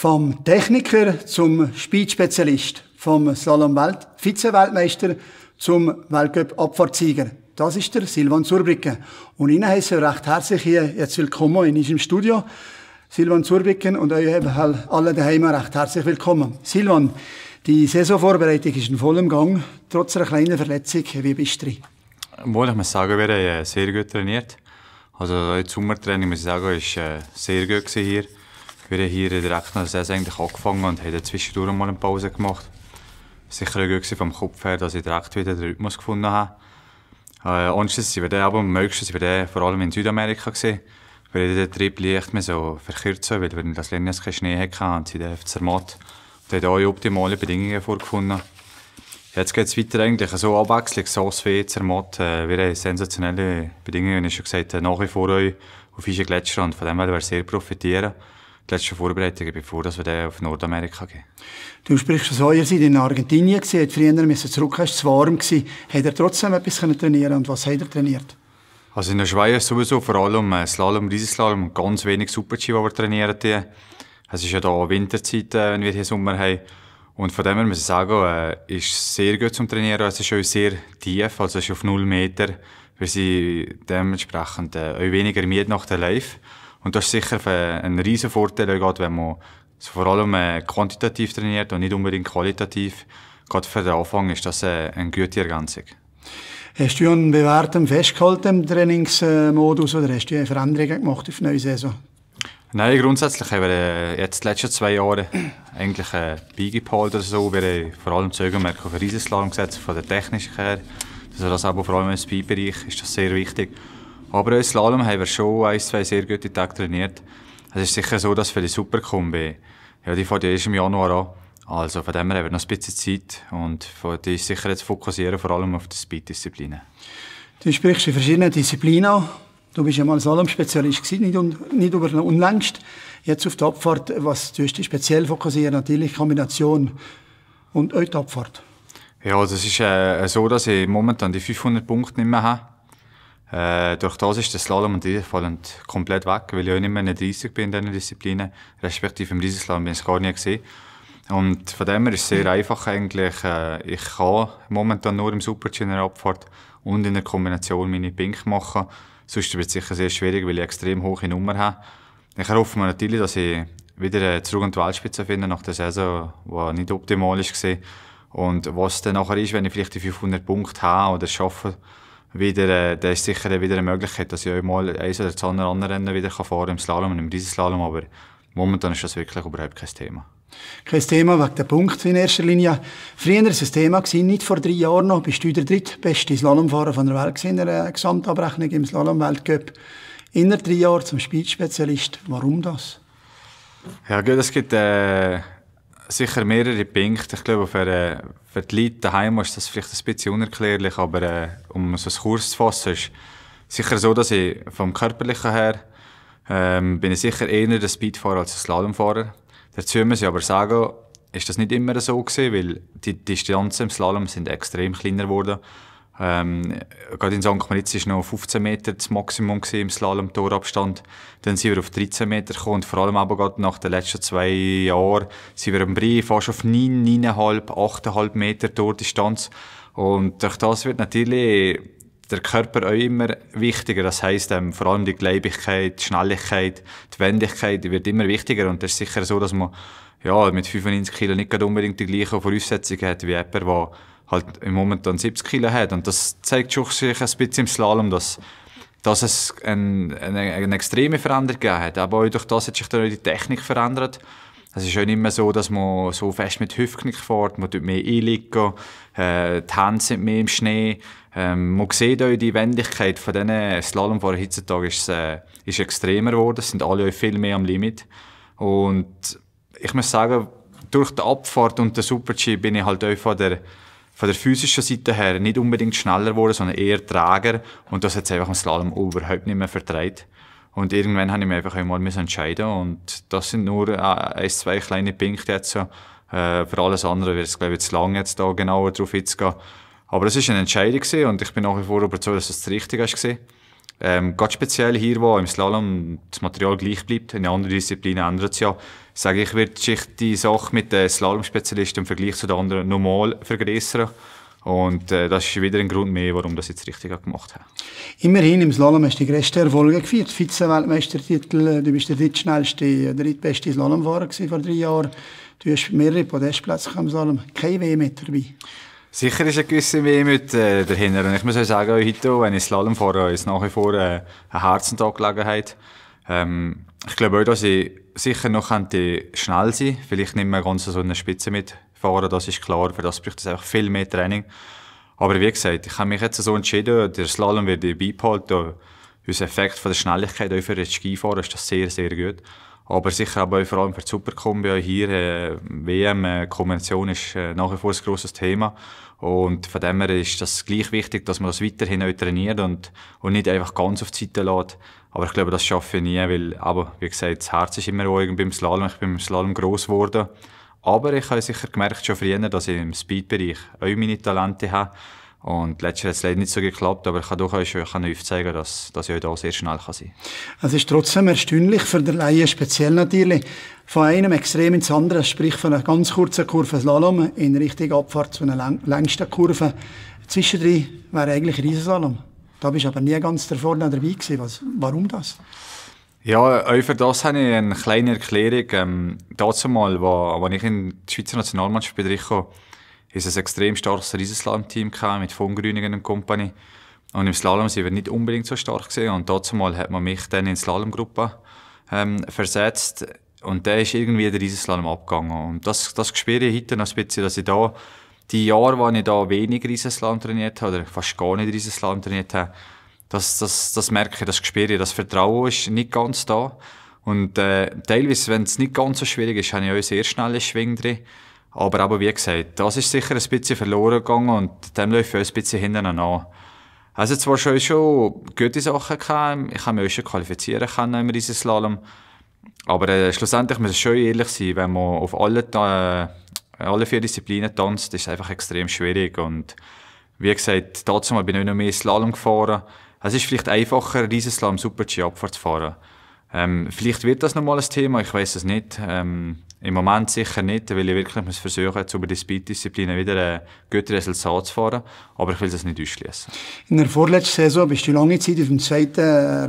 Vom Techniker zum Speedspezialist, vom Slalom-Welt Vize-Weltmeister zum Weltcup-Abfahrtsieger. Das ist der Silvan Zurbrücken. Und Ihnen heiße ich recht herzlich hier jetzt willkommen in unserem Studio. Silvan Zurbrücken und euch eben halt alle daheim recht herzlich willkommen. Silvan, die Saisonvorbereitung ist in vollem Gang, trotz einer kleinen Verletzung. Wie bist du drin? Wohl, ich muss sagen, wir haben äh, sehr gut trainiert. Also das Sommertraining, muss ich sagen, war äh, sehr gut hier. Wir haben hier direkt nach der Saison eigentlich angefangen und haben zwischendurch mal eine Pause gemacht. Sicher gut vom Kopf her, dass ich direkt wieder den Rhythmus gefunden habe. Äh, Anschließend sind wir dann, aber am meisten vor allem in Südamerika gewesen. Wir haben den Trip leicht mehr so verkürzen, weil wir in Las Linas keinen Schnee hatten und sind dann auf Zermatt. Und haben auch optimale Bedingungen vorgefunden. Jetzt geht es weiter eigentlich also so abwechselnd, so wie Zermatt. Äh, wir haben sensationelle Bedingungen, wie ich schon gesagt habe, äh, nach wie vor euch auf unseren Gletscher und von dem werden wir sehr profitieren die letzten Vorbereitungen, bevor wir dann auf Nordamerika gehen. Du sprichst aus eurer Seite in Argentinien, gewesen, hat früher müssen zurück, es zu warm gewesen. Hat er trotzdem etwas trainieren und was hat er trainiert? Also in der Schweiz sowieso vor allem äh, Slalom, Riesenslalom, ganz wenig Super-G, die wir trainieren. Es ist ja da Winterzeit, äh, wenn wir hier Sommer haben. Und von dem her muss ich sagen, äh, ist sehr gut zum Trainieren. Es ist auch sehr tief, also es ist auf 0 Meter, Wir sie dementsprechend äh, auch weniger müde nach der Live. Und das ist sicher ein riesen Vorteil, wenn man vor allem äh, quantitativ trainiert und nicht unbedingt qualitativ. Gerade für den Anfang ist das eine gute Ergänzung. Hast du einen bewährten festgehalten im Trainingsmodus oder hast du eine Veränderung gemacht auf die neue Saison? Nein, grundsätzlich haben wir äh, jetzt die letzten zwei Jahre eigentlich äh, beigebehalten oder so. Wir haben vor allem Zögermerk auf Riesenslalom gesetzt, von der technischen her. Also das aber vor allem im Speedbereich ist das sehr wichtig. Aber in Slalom haben wir schon ein, zwei sehr gute Tage trainiert. Es ist sicher so, dass für die Superkombi, ja, die fährt ja erst im Januar an. Also von dem her haben wir noch ein bisschen Zeit und von die sicher jetzt fokussieren vor allem auf die Speed-Disziplinen. Du sprichst in verschiedenen Disziplinen Du bist ja mal Slalom-Spezialist gewesen, nicht, un nicht über unlängst. Jetzt auf die Abfahrt, was tust du speziell fokussieren? Natürlich Kombination und auch die Abfahrt. Ja, das ist äh, so, dass ich momentan die 500 Punkte nicht mehr habe. Äh, durch das ist der Slalom und Riesenslalom komplett weg, weil ich auch nicht mehr in 30 bin in diesen Disziplinen, respektive im Riesenslalom bin ich es gar nicht gesehen. Und von dem her ist es sehr mhm. einfach eigentlich. Äh, ich kann momentan nur im Super-G in der Abfahrt und in der Kombination meine Pink machen. Sonst wird es sicher sehr schwierig, weil ich extrem hohe Nummer habe. Ich hoffe natürlich, dass ich wieder zurück an die Weltspitze finde nach der Saison, die nicht optimal war. Und was dann nachher ist, wenn ich vielleicht die 500 Punkte habe oder arbeite, wieder, äh, das ist sicher wieder eine Möglichkeit, dass ich auch mal eins oder zwei andere Rennen wieder fahren im Slalom und im Riesenslalom, aber momentan ist das wirklich überhaupt kein Thema. Kein Thema wegen der Punkt in erster Linie. Früher war es ein Thema, gewesen, nicht vor drei Jahren noch, bist du der drittbeste Slalomfahrer von der Welt in der Gesamtabrechnung im Slalom-Weltcup. Inner drei Jahren zum Speedspezialist. Warum das? Ja gut, es gibt äh, sicher mehrere Punkte. Ich glaube, für, äh, für die Leute daheim ist das vielleicht ein bisschen unerklärlich, aber äh, um so einen Kurs zu fassen, ist sicher so, dass ich vom Körperlichen her ähm, bin ich sicher eher der Speedfahrer als der Slalomfahrer. Dazu muss ich aber sagen, ist das nicht immer so gewesen, weil die Distanzen im Slalom sind extrem kleiner geworden. Ähm, gerade in St. Moritz war noch 15 Meter das Maximum im Slalom-Torabstand. Dann sind wir auf 13 Meter gekommen und vor allem aber gerade nach den letzten zwei Jahren sind wir im Brief fast auf 9, 9,5, 8,5 Meter Tordistanz. Und durch das wird natürlich der Körper auch immer wichtiger. Das heisst, ähm, vor allem die Gleibigkeit, die Schnelligkeit, die Wendigkeit wird immer wichtiger und das ist sicher so, dass man ja, mit 95 Kilo nicht unbedingt die gleichen Voraussetzungen hat wie jemand, der halt im Moment dann 70 Kilo hat. Und das zeigt schon sich ein bisschen im Slalom, dass, dass es ein, ein, eine, extreme Veränderung gegeben hat. Aber auch durch das hat sich dann die Technik verändert. Es ist ja nicht mehr so, dass man so fest mit Hüftknick fährt, man tut mehr einlegen, äh, die Hände sind mehr im Schnee. Ähm, man sieht auch die Wendigkeit von diesen Slalomfahrern heutzutage ist, äh, ist extremer geworden, es sind alle viel mehr am Limit. Und ich muss sagen, durch die Abfahrt und den Super-G bin ich halt auch von der von der physischen Seite her nicht unbedingt schneller wurde, sondern eher träger. Und das hat es einfach im Slalom überhaupt nicht mehr vertreibt. Und irgendwann habe ich mich einfach einmal entscheiden und das sind nur äh, ein, zwei kleine Punkte jetzt Äh, für alles andere wäre es, glaube ich, zu lang jetzt da genauer drauf einzugehen. Aber es war eine Entscheidung gewesen und ich bin nach wie vor überzeugt, dass es das Richtige war. Ähm, ganz speziell hier, wo im Slalom das Material gleich bleibt, in anderen Disziplinen ändert es ja, sage ich, wird sich die Sache mit den Slalom-Spezialisten im Vergleich zu den anderen nochmal vergrößern. Und äh, das ist wieder ein Grund mehr, warum das jetzt richtig gemacht habe. Immerhin, im Slalom hast du die größten Erfolge geführt. Vize-Weltmeistertitel, äh, du bist der drittschnellste, der äh, drittbeste Slalomfahrer vor drei Jahren. Du hast mehrere Podestplätze im Slalom. Kein WM mit dabei. Sicher ist eine gewisse Wehmut äh, dahinter. Und ich muss auch sagen, heute, wenn ich Slalom fahre, ist nach wie vor äh, eine Herzensangelegenheit. Ähm, ich glaube auch, dass ich sicher noch könnte schnell sein Vielleicht nicht mehr ganz so eine Spitze mitfahren, das ist klar. Für das braucht es einfach viel mehr Training. Aber wie gesagt, ich habe mich jetzt so entschieden, der Slalom wird beibehalten. Unser Effekt von der Schnelligkeit, auch für das Skifahren, ist das sehr, sehr gut. Aber sicher aber auch vor allem für die Superkombi hier, äh, WM, äh, Konvention ist äh, nach wie vor ein grosses Thema. Und von dem her ist das gleich wichtig, dass man das weiterhin auch trainiert und, und nicht einfach ganz auf die Seite lässt. Aber ich glaube, das schaffe ich nie, weil, aber, wie gesagt, das Herz ist immer ruhig beim Slalom. Ich bin beim Slalom gross geworden. Aber ich habe sicher gemerkt, schon früher, dass ich im Speedbereich auch meine Talente habe. Und letztes Jahr hat es leider nicht so geklappt, aber ich kann durchaus schon aufzeigen, dass, dass ich auch sehr schnell kann sein kann. Es ist trotzdem erstaunlich für den Laien speziell natürlich, von einem Extrem ins andere, sprich von einer ganz kurzen Kurve Slalom in Richtung Abfahrt zu einer längsten Kurve. Zwischendrin wäre eigentlich ein Riesenslalom. Da bist du aber nie ganz da vorne dabei gewesen. Was, warum das? Ja, auch für das habe ich eine kleine Erklärung. Ähm, dazu mal, wo, als ich in die Schweizer Nationalmannschaft bin, kam, ist ein extrem starkes Riesenslalom-Team mit von Grüningen und Company. Und im Slalom waren wir nicht unbedingt so stark. Gewesen. Und dazu mal hat man mich dann in die Slalomgruppe ähm, versetzt. Und da ist irgendwie der Riesenslalom abgegangen. Und das, das spüre ich heute noch ein bisschen, dass ich da die Jahre, wo ich da wenig Riesenslalom trainiert habe, oder fast gar nicht Riesenslalom trainiert habe, das, das, das merke ich, das spüre ich, das Vertrauen ist nicht ganz da. Und äh, teilweise, wenn es nicht ganz so schwierig ist, habe ich auch sehr schnelle Schwing drin. Aber aber wie gesagt, das ist sicher ein bisschen verloren gegangen und dem läuft ich ein bisschen hintereinander an. Also zwar schon, schon gute Sachen gehabt, ich habe mich auch schon qualifizieren können im Riesenslalom. Aber äh, schlussendlich muss es schon ehrlich sein, wenn man auf alle äh, alle vier Disziplinen tanzt, ist einfach extrem schwierig. Und wie gesagt, dazu bin ich noch mehr Slalom gefahren. Es ist vielleicht einfacher, Riesenslalom Super-G Abfahrt Ähm, vielleicht wird das nochmal ein Thema, ich weiß es nicht. Ähm, Im Moment sicher nicht, weil ich wirklich muss versuchen muss, über die Speed-Disziplinen wieder ein gutes Resultat zu fahren. Aber ich will das nicht ausschließen. In der vorletzten Saison bist du lange Zeit auf dem zweiten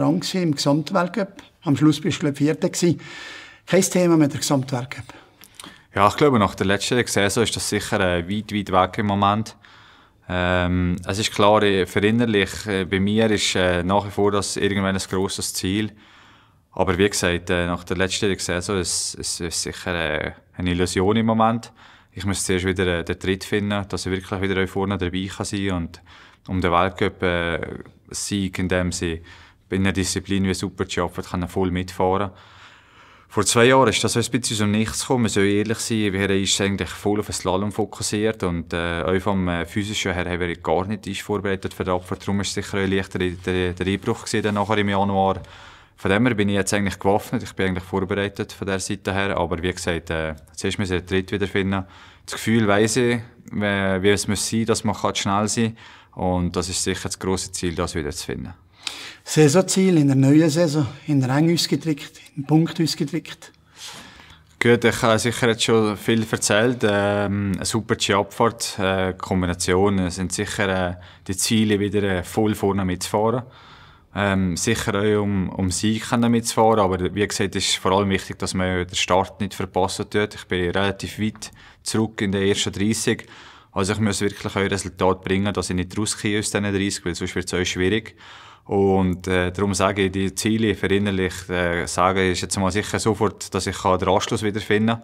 Rang im Gesamtweltcup. Am Schluss bist du, glaube ich, Vierter. Kein Thema mit dem Gesamtweltcup. Ja, ich glaube, nach der letzten Saison ist das sicher äh, weit, weit weg im Moment. Ähm, es ist klar, äh, verinnerlich, äh, bei mir ist äh, nach wie vor das irgendwann ein grosses Ziel. Aber wie gesagt, äh, nach der letzten Saison ist es sicher äh, eine Illusion im Moment. Ich muss zuerst wieder äh, den Tritt finden, dass ich wirklich wieder vorne dabei kann sein kann und um den Weltcup-Sieg, in dem sie in einer Disziplin wie Super gearbeitet kann, voll mitfahren kann. Vor zwei Jahren ist das so ein bisschen um nichts gekommen. Man soll ehrlich sein, wir haben uns eigentlich voll auf den Slalom fokussiert und äh, auch vom äh, physischen her haben wir gar nicht uns vorbereitet für den Abfahrt. Darum war es sicher ein leichter der, der Einbruch gewesen, nachher im Januar. Von dem her bin ich jetzt eigentlich gewaffnet, ich bin eigentlich vorbereitet von der Seite her, aber wie gesagt, äh, zuerst müssen wir den Tritt wiederfinden. Das Gefühl weiss ich, wie, äh, wie es muss sein muss, dass man schnell sein kann und das ist sicher das grosse Ziel, das wieder zu finden. Saisonziel in der neuen Saison, in der Eng ausgedrückt, in den Punkt ausgedrückt? Gut, ich habe sicher jetzt schon viel erzählt. Ähm, eine super Abfahrt, äh, Kombination sind sicher äh, die Ziele wieder äh, voll vorne mitzufahren. Ähm, sicher auch um, um Sieg mitzufahren, aber wie gesagt ist vor allem wichtig, dass man den Start nicht verpassen tut. Ich bin relativ weit zurück in den ersten 30. Also ich muss wirklich ein Resultat bringen, dass ich nicht rauskomme aus diesen 30, weil sonst wird es auch schwierig. Und äh, darum sage ich, die Ziele verinnerlicht, äh, sage ich jetzt mal sicher sofort, dass ich den Anschluss wiederfinden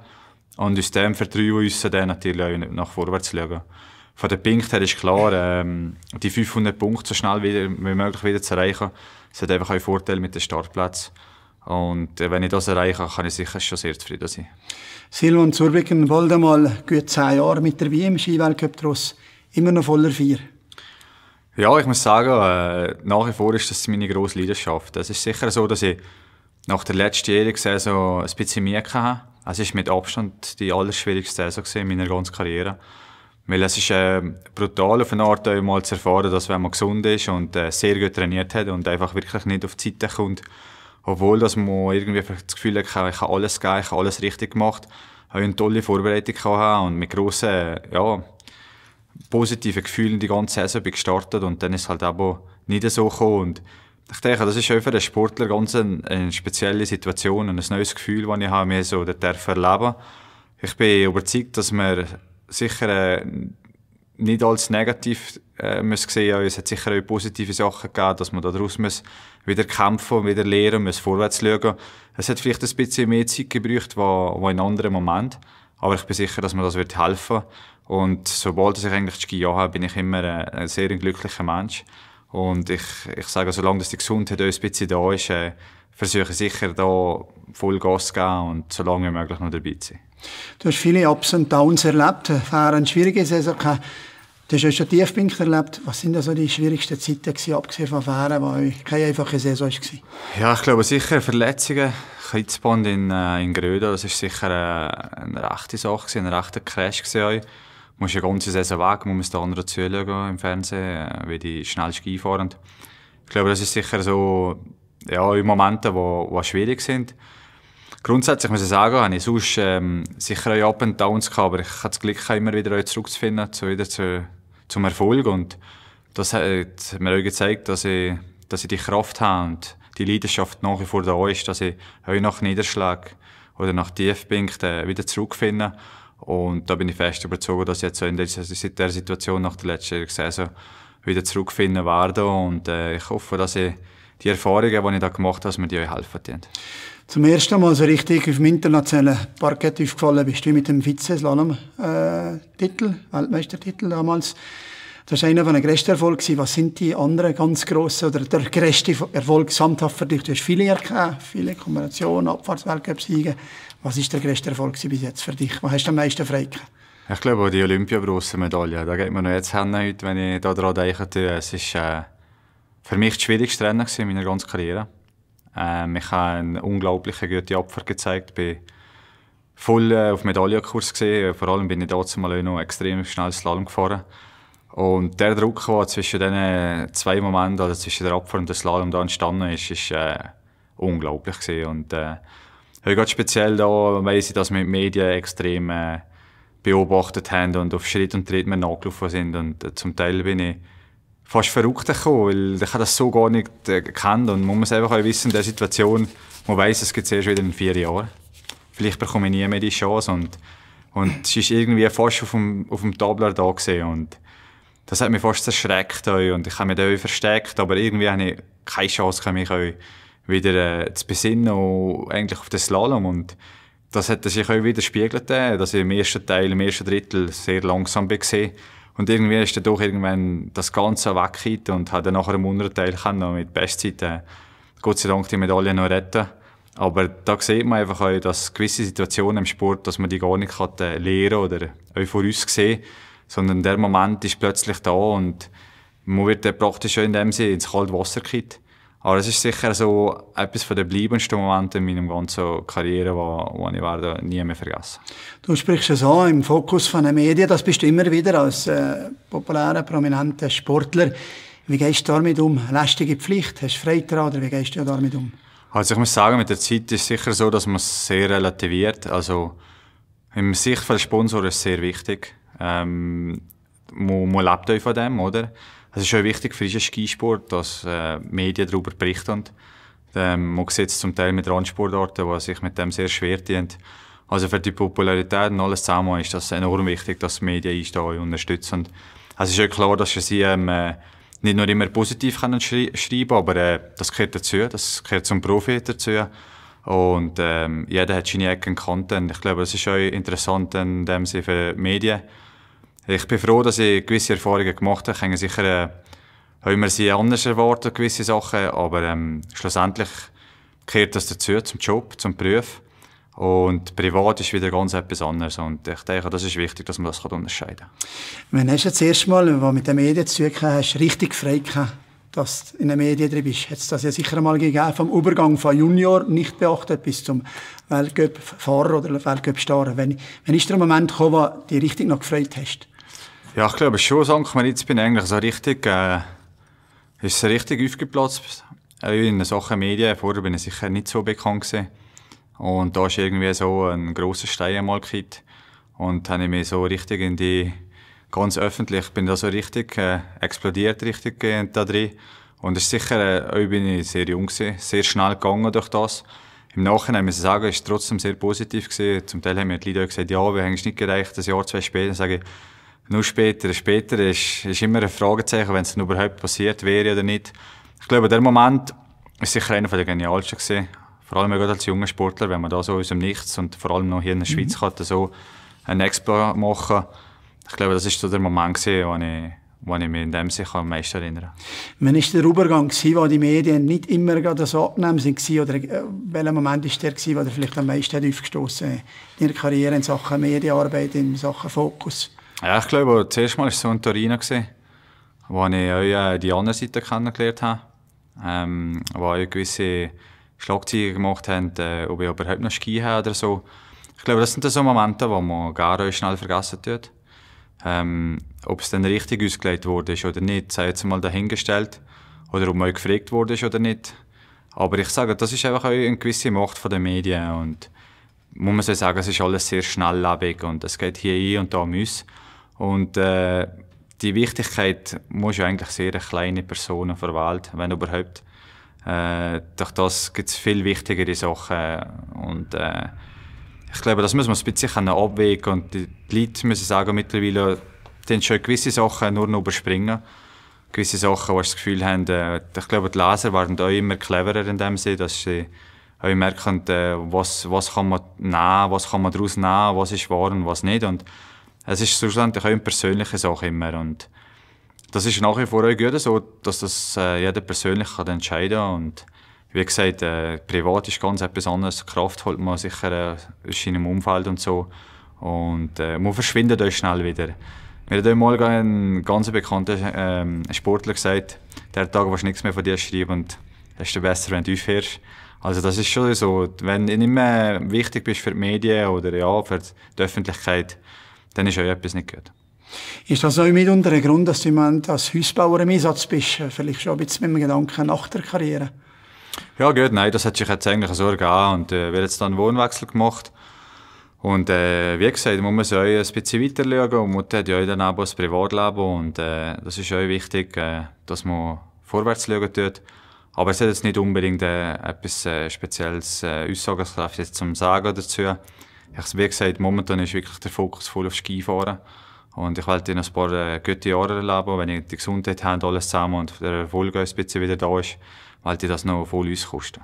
kann. Und aus dem vertrauen uns dann natürlich auch nach vorwärts schauen. Von den Punkten her ist klar, ähm, die 500 Punkte so schnell wieder, wie möglich wieder zu erreichen, das hat einfach auch einen Vorteil mit den Startplätzen. Und äh, wenn ich das erreiche, kann ich sicher schon sehr zufrieden sein. Silvan Zurbigen, bald einmal gut 10 Jahre mit der dabei im Skiweltcup Immer noch voller Vier. Ja, ich muss sagen, äh, nach wie vor ist das meine grosse Leidenschaft. Es ist sicher so, dass ich nach der letzten Jährigen Saison ein bisschen mehr hatte. Es war mit Abstand die allerschwierigste Saison in meiner ganzen Karriere. Weil es ist äh, brutal auf eine Art mal zu erfahren, dass wenn man gesund ist und äh, sehr gut trainiert hat und einfach wirklich nicht auf die Seite kommt, obwohl dass man irgendwie das Gefühl hat, ich habe alles gegeben, ich habe alles richtig gemacht, habe eine tolle Vorbereitung gehabt und mit grossen, ja, positiven Gefühl in die ganze Saison bin gestartet und dann ist halt aber nicht so gekommen. Und ich denke, das ist für den Sportler ganz eine, eine spezielle Situation und ein neues Gefühl, das ich mir so erleben erleben Ich bin überzeugt, dass man sicher äh, nicht als negativ äh, müssen sehen müssen. Es hat sicher auch positive Sachen gegeben, dass man daraus muss wieder kämpfen, wieder lernen, muss vorwärts schauen. Es hat vielleicht ein bisschen mehr Zeit gebraucht, als in anderen Momenten. Aber ich bin sicher, dass mir das wird helfen wird. Und sobald ich eigentlich Ski habe, bin ich immer ein, ein sehr glücklicher Mensch. Und ich, ich sage, solange die Gesundheit uns ein bisschen da ist, äh, versuche sicher da voll Gas zu geben und so lange wie möglich noch dabei zu sein. Du hast viele Ups und Downs erlebt, eine schwierige Saison. Du hast ja schon Tiefpunkte erlebt. Was sind also die schwierigsten Zeiten gewesen, abgesehen von Fähren, die keine einfache Saison waren? Ja, ich glaube sicher Verletzungen. Kreuzband in, äh, in Gröden, das war sicher äh, eine rechte Sache, gewesen, ein rechter Crash gewesen musst eine ganze Saison weg, man muss den anderen zuschauen im Fernsehen, äh, wie die schnell Ski fahren. ich glaube, das ist sicher so ja, in Momenten, wo, wo schwierig sind. Grundsätzlich muss ich sagen, habe ich sonst ähm, sicher auch Up and Downs gehabt, aber ich hatte das Glück, immer wieder zurückzufinden, zu, wieder zu, zum Erfolg. Und das hat mir auch gezeigt, dass ich, dass ich die Kraft habe und die Leidenschaft nach wie vor da ist, dass ich auch nach Niederschlag oder nach Tiefpunkten äh, wieder zurückfinde. Und da bin ich fest überzeugt, dass ich jetzt in dieser Situation nach der letzten Saison wieder zurückfinden werde. Und äh, ich hoffe, dass ich die Erfahrungen, die ich da gemacht habe, mir die euch helfen können. Zum ersten Mal so richtig auf dem internationalen Parkett aufgefallen bist du mit dem Vize-Slalom-Titel, äh, Weltmeistertitel damals. Das war einer der grössten Erfolge. Was sind die anderen ganz grossen oder der grösste Erfolg gesamthaft für dich? Du hast viele erkannt, viele Kombinationen, Abfahrtsweltcup-Siege. Was war der grösste Erfolg bis jetzt für dich? Was hast du am meisten Freude Ich glaube die olympia medaille Da geht mir noch jetzt hin, wenn ich daran denke. Es war äh, für mich das schwierigste Rennen in meiner ganzen Karriere. Ähm, ich habe eine unglaubliche gute Abfahrt gezeigt. Bin voll äh, auf Medaillenkurs gesehen. Vor allem bin ich damals noch extrem schnell Slalom gefahren. Und der Druck, der zwischen diesen zwei Momenten, also zwischen der Abfahrt und dem Slalom da entstanden ist, ist äh, unglaublich gewesen. Und äh, gerade speziell da weiss ich, dass wir die Medien extrem äh, beobachtet haben und auf Schritt und Tritt mir nachgelaufen sind. Und äh, zum Teil bin ich fast verrückt gekommen, weil ich das so gar nicht äh, kennt. Und man muss einfach auch wissen, in der Situation, man weiss, es gibt es erst wieder in vier Jahren. Vielleicht bekomme ich nie mehr die Chance. Und, und es ist irgendwie fast auf dem, auf dem Tabler da gesehen das hat mich fast erschreckt euch und ich habe mich da versteckt, aber irgendwie habe ich keine Chance, mich euch wieder äh, zu besinnen und eigentlich auf den Slalom und das hat sich euch wieder spiegelt, äh, dass ich im ersten Teil, im ersten Drittel sehr langsam war. Und irgendwie ist dann doch irgendwann das Ganze weggeht und hat dann nachher im unteren Teil noch mit Bestzeiten, äh, Gott sei Dank, die Medaille noch retten. Aber da sieht man einfach auch, dass gewisse Situationen im Sport, dass man die gar nicht äh, lehren äh, lernen oder auch vorausgesehen kann sondern der Moment ist plötzlich da und man wird dann praktisch schon in dem Sinne ins kalte Wasser gekippt. Aber es ist sicher so etwas von den bleibendsten Momenten in meiner ganzen Karriere, wo, ich werde nie mehr vergessen Du sprichst ja so im Fokus von den Medien, das bist du immer wieder als äh, populärer, prominenter Sportler. Wie gehst du damit um? Lästige Pflicht? Hast du Freude oder wie gehst du damit um? Also ich muss sagen, mit der Zeit ist es sicher so, dass man es sehr relativiert. Also im Sicht von Sponsoren ist es sehr wichtig. Ähm, man, man lebt auch von dem, oder? Es ist schon wichtig für unseren Skisport, dass äh, Medien darüber berichten. ähm, man sieht es zum Teil mit Randsportarten, die sich mit dem sehr schwer tun. Also für die Popularität und alles zusammen ist das enorm wichtig, dass die Medien einstehen und unterstützen. es ist auch klar, dass wir sie ähm, äh, nicht nur immer positiv können schrei schreiben aber äh, das gehört dazu, das gehört zum Profi dazu. Und ähm, jeder hat seine Ecken Kanten. Ich glaube, das ist auch interessant in dem Sinne für Medien. Ich bin froh, dass ich gewisse Erfahrungen gemacht habe. Ich denke, sicher äh, haben wir sie anders erwartet, gewisse Sachen, aber ähm, schlussendlich gehört das dazu, zum Job, zum Beruf. Und privat ist wieder ganz etwas anderes. Und ich denke, das ist wichtig, dass man das unterscheiden kann. Wann hast du das erste Mal, als du mit den Medien zu tun hast, richtig frei gehabt, dass du in den Medien drin bist? Hat das ja sicher mal gegeben, vom Übergang von Junior nicht beachtet bis zum Weltcup-Fahrer oder Weltcup-Star. Wann wenn ist der Moment gekommen, wo du dich richtig noch gefreut hast? Ja, ich glaube schon, Sankt Moritz bin eigentlich so richtig, äh, ist so richtig aufgeplatzt. In Sachen Medien, vorher bin ich sicher nicht so bekannt gewesen. Und da ist irgendwie so ein grosser Stein mal gekippt. Und habe ich mich so richtig in die, ganz öffentlich, bin da so richtig äh, explodiert richtig äh, da drin. Und es ist sicher, äh, ich bin sehr jung gewesen, sehr schnell gegangen durch das. Im Nachhinein muss ich sagen, ist trotzdem sehr positiv gewesen. Zum Teil haben mir die Leute gesagt, ja, wir haben es nicht gereicht, ein Jahr, zwei später, sage ich, nur später, später ist, ist immer ein Fragezeichen, wenn es denn überhaupt passiert wäre oder nicht. Ich glaube, der Moment war sicher einer der genialsten gewesen. Vor allem als junger Sportler, wenn man da so aus dem Nichts und vor allem noch hier in der Schweiz mhm. kann, so ein Expo machen. Ich glaube, das war so der Moment gewesen, wo ich wo ich mich in dem sich am meisten erinnere. Wann war der Übergang, wo die Medien nicht immer gerade so abnehmen waren? Oder äh, welcher Moment war der, gewesen, wo der vielleicht am meisten aufgestoßen hat in der Karriere in Sachen Medienarbeit, in Sachen Fokus? Ja, ich glaube, das erste Mal war es so in Torino, wo ich auch äh, die andere Seite kennengelernt habe, ähm, wo auch gewisse Schlagzeuge gemacht haben, äh, ob ich überhaupt noch Ski habe oder so. Ich glaube, das sind so Momente, wo man gar schnell vergessen tut. Ähm, ob es dann richtig ausgelegt wurde oder nicht, sei jetzt mal dahingestellt. Oder ob man gefragt wurde oder nicht. Aber ich sage, das ist einfach eine gewisse Macht der Medien. Und muss man so sagen, es ist alles sehr schnelllebig und es geht hier ein und da um uns. Und äh, die Wichtigkeit muss ja eigentlich sehr kleine Personen verwalten, wenn überhaupt. Äh, durch das gibt es viel wichtigere Sachen. Und äh, ich glaube, das müssen wir ein bisschen abwägen und die Leute müssen sagen, mittlerweile den schon gewisse Sachen nur noch überspringen. Gewisse Sachen, die das Gefühl haben, äh, ich glaube, die Leser werden auch immer cleverer in dem Sinne, dass sie auch merken, äh, was, was kann man nehmen, was kann man daraus nehmen, was ist wahr und was nicht. Und es ist schlussendlich auch eine persönliche Sache immer. Und das ist nach wie vor auch gut so, dass das äh, jeder persönlich kann entscheiden kann. Und wie gesagt, äh, privat ist ganz etwas anderes. Kraft holt man sicher äh, aus seinem Umfeld und so. Und äh, man verschwindet auch schnell wieder. Mir hat einmal ein ganz bekannter ähm, Sportler gesagt, der Tag, wo ich nichts mehr von dir schreibe, und das ist der besser, wenn du aufhörst. Also das ist schon so, wenn du nicht mehr wichtig bist für die Medien oder ja, für die Öffentlichkeit, dann ist auch eh etwas nicht gut. Ist das auch mitunter ein Grund, dass du jemand als Hausbauer im Einsatz bist? Vielleicht schon ein bisschen mit dem Gedanken nach der Karriere? Ja gut, nein, das hat sich jetzt eigentlich so ergeben und äh, wir jetzt dann einen Wohnwechsel gemacht. Und äh, wie gesagt, muss man sich ein bisschen weiter schauen und Mutter hat ja dann auch ein Privatleben und äh, das ist auch wichtig, äh, dass man vorwärts schauen tut. Aber es hat jetzt nicht unbedingt äh, etwas äh, spezielles äh, Aussagungskraft jetzt zum Sagen dazu ich wie gesagt, momentan ist wirklich der Fokus voll auf Skifahren. Und ich werde in ein paar äh, gute Jahre erleben, wenn ich die Gesundheit habe, alles zusammen und der Erfolg ein bisschen wieder da ist, weil ich das noch voll auskosten.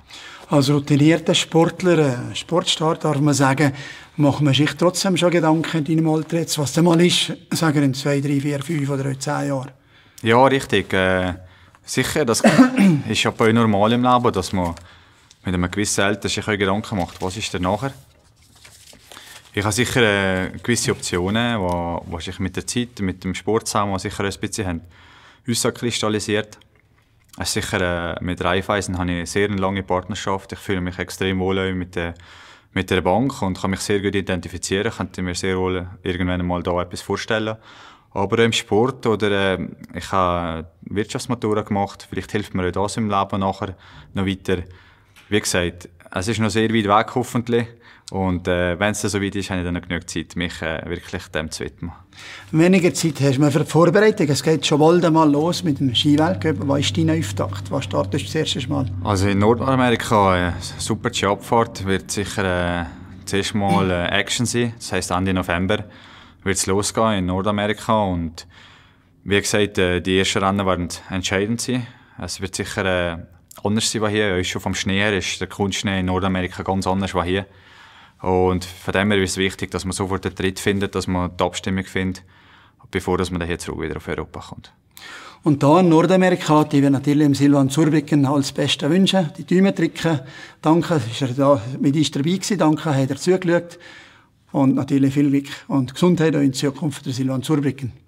Als routinierter Sportler, äh, Sportstar darf man sagen, macht man sich trotzdem schon Gedanken in deinem Alter jetzt, was denn mal ist, sagen wir in zwei, drei, vier, fünf oder zehn Jahren? Ja, richtig. Äh, sicher, das ist ja bei normal im Leben, dass man mit einem gewissen Alter sich Gedanken macht, was ist denn nachher? Ich habe sicher äh, gewisse Optionen, die sich mit der Zeit, mit dem Sport zusammen sicher ein bisschen haben herauskristallisiert. Also sicher äh, mit Raiffeisen habe ich eine sehr lange Partnerschaft. Ich fühle mich extrem wohl mit der, mit der Bank und kann mich sehr gut identifizieren. Ich könnte mir sehr wohl irgendwann mal da etwas vorstellen. Aber im Sport oder äh, ich habe Wirtschaftsmatura gemacht, vielleicht hilft mir auch das im Leben nachher noch weiter. Wie gesagt, es ist noch sehr weit weg hoffentlich. Und äh, wenn es dann soweit ist, habe ich dann genug Zeit, mich äh, wirklich dem zu widmen. Weniger Zeit hast du für die Vorbereitung. Es geht schon bald einmal los mit dem Skiweltcup. Was ist dein Auftakt? Was startest du das erste Mal? Also in Nordamerika, eine äh, super Skiabfahrt, wird sicher äh, erste mal äh, Action sein. Das heisst, Ende November wird es losgehen in Nordamerika. Und wie gesagt, äh, die ersten Rennen werden entscheidend sein. Es wird sicher äh, anders sein als hier. Schon vom Schnee her ist der Kunstschnee in Nordamerika ganz anders als hier. Und von dem her ist es wichtig, dass man sofort den Tritt findet, dass man die Abstimmung findet, bevor dass man dann hier zurück wieder auf Europa kommt. Und da in Nordamerika, die wir natürlich dem Silvan Zurbicken alles Beste wünschen, die Daumen drücken. Danke, ist er da mit uns dabei gewesen, danke, hat er zugeschaut. Und natürlich viel Glück und Gesundheit auch in Zukunft, der Silvan Zurbicken.